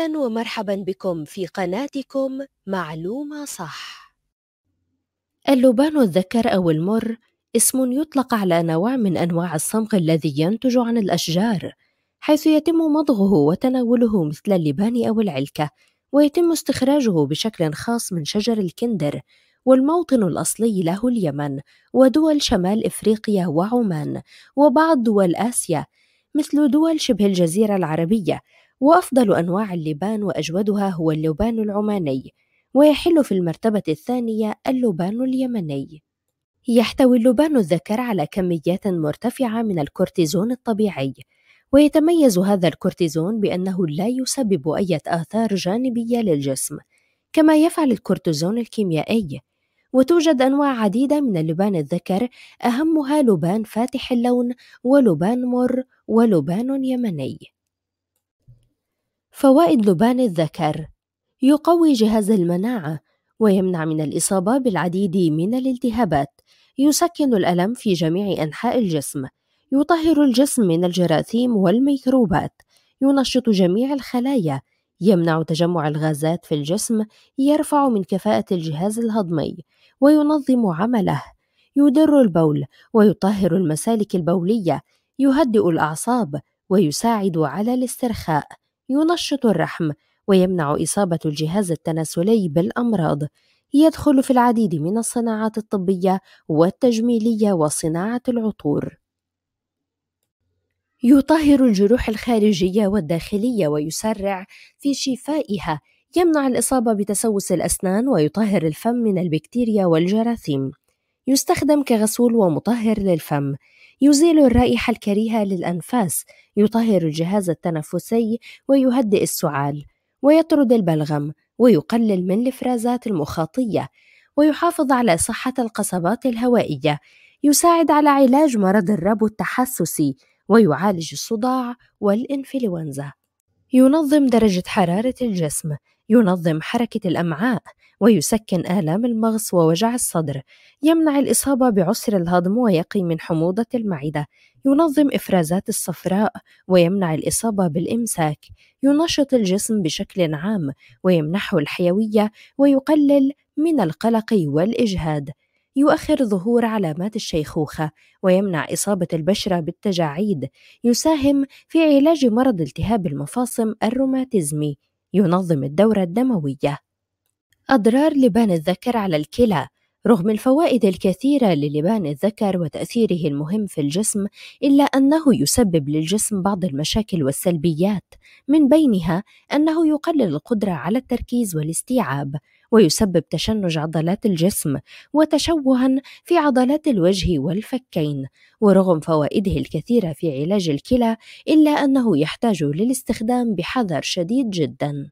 أهلا ومرحبا بكم في قناتكم معلومة صح اللبان الذكر أو المر اسم يطلق على نوع من أنواع الصمغ الذي ينتج عن الأشجار حيث يتم مضغه وتناوله مثل اللبان أو العلكة ويتم استخراجه بشكل خاص من شجر الكندر والموطن الأصلي له اليمن ودول شمال إفريقيا وعمان وبعض دول آسيا مثل دول شبه الجزيرة العربية وأفضل أنواع اللبان وأجودها هو اللبان العماني ويحل في المرتبة الثانية اللبان اليمني يحتوي اللبان الذكر على كميات مرتفعة من الكورتيزون الطبيعي ويتميز هذا الكورتيزون بأنه لا يسبب أي آثار جانبية للجسم كما يفعل الكورتيزون الكيميائي وتوجد أنواع عديدة من اللبان الذكر أهمها لبان فاتح اللون ولبان مر ولبان يمني فوائد لبان الذكر يقوي جهاز المناعة ويمنع من الإصابة بالعديد من الالتهابات يسكن الألم في جميع أنحاء الجسم يطهر الجسم من الجراثيم والميكروبات ينشط جميع الخلايا يمنع تجمع الغازات في الجسم يرفع من كفاءة الجهاز الهضمي وينظم عمله يدر البول ويطهر المسالك البولية يهدئ الأعصاب ويساعد على الاسترخاء ينشط الرحم ويمنع إصابة الجهاز التناسلي بالأمراض يدخل في العديد من الصناعات الطبية والتجميلية وصناعة العطور يطهر الجروح الخارجية والداخلية ويسرع في شفائها يمنع الإصابة بتسوس الأسنان ويطهر الفم من البكتيريا والجراثيم يستخدم كغسول ومطهر للفم يزيل الرائحة الكريهة للأنفاس يطهر الجهاز التنفسي ويهدئ السعال ويطرد البلغم ويقلل من الإفرازات المخاطية ويحافظ على صحة القصبات الهوائية يساعد على علاج مرض الربو التحسسي ويعالج الصداع والإنفلونزا ينظم درجة حرارة الجسم ينظم حركة الأمعاء ويسكن آلام المغص ووجع الصدر يمنع الإصابة بعسر الهضم ويقي من حموضة المعدة ينظم إفرازات الصفراء ويمنع الإصابة بالإمساك ينشط الجسم بشكل عام ويمنحه الحيوية ويقلل من القلق والإجهاد يؤخر ظهور علامات الشيخوخة ويمنع إصابة البشرة بالتجاعيد يساهم في علاج مرض التهاب المفاصم الروماتيزمي ينظم الدورة الدموية أضرار لبان الذكر على الكلى رغم الفوائد الكثيرة للبان الذكر وتأثيره المهم في الجسم إلا أنه يسبب للجسم بعض المشاكل والسلبيات من بينها أنه يقلل القدرة على التركيز والاستيعاب ويسبب تشنج عضلات الجسم وتشوها في عضلات الوجه والفكين ورغم فوائده الكثيرة في علاج الكلى إلا أنه يحتاج للاستخدام بحذر شديد جداً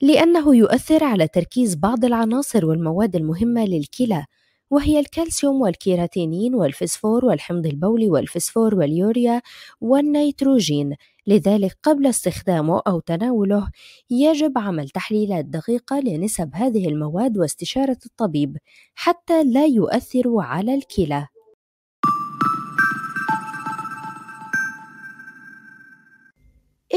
لأنه يؤثر على تركيز بعض العناصر والمواد المهمة للكلى وهي الكالسيوم والكيراتينين والفسفور والحمض البولي والفسفور واليوريا والنيتروجين لذلك قبل استخدامه أو تناوله يجب عمل تحليلات دقيقة لنسب هذه المواد واستشارة الطبيب حتى لا يؤثر على الكلى